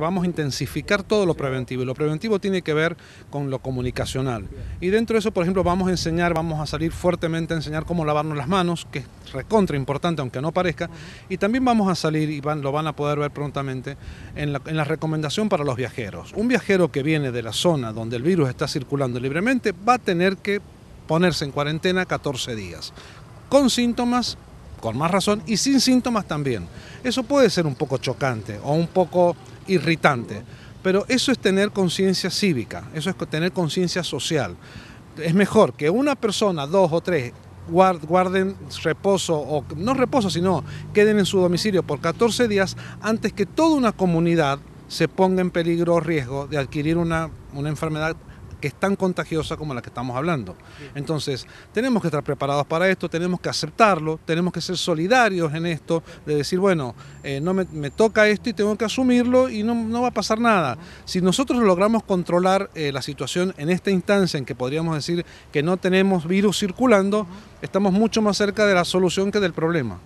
Vamos a intensificar todo lo preventivo y lo preventivo tiene que ver con lo comunicacional. Y dentro de eso, por ejemplo, vamos a enseñar, vamos a salir fuertemente a enseñar cómo lavarnos las manos, que es recontra importante aunque no parezca, y también vamos a salir, y lo van a poder ver prontamente, en la, en la recomendación para los viajeros. Un viajero que viene de la zona donde el virus está circulando libremente va a tener que ponerse en cuarentena 14 días, con síntomas con más razón y sin síntomas también. Eso puede ser un poco chocante o un poco irritante. Pero eso es tener conciencia cívica, eso es tener conciencia social. Es mejor que una persona, dos o tres, guarden reposo, o no reposo, sino queden en su domicilio por 14 días antes que toda una comunidad se ponga en peligro o riesgo de adquirir una, una enfermedad que es tan contagiosa como la que estamos hablando. Entonces, tenemos que estar preparados para esto, tenemos que aceptarlo, tenemos que ser solidarios en esto, de decir, bueno, eh, no me, toca esto y tengo que asumirlo y no, va a pasar nada. Si nosotros logramos controlar eh, la situación en esta instancia en que podríamos decir que no tenemos virus circulando, estamos mucho más cerca de la solución que del problema.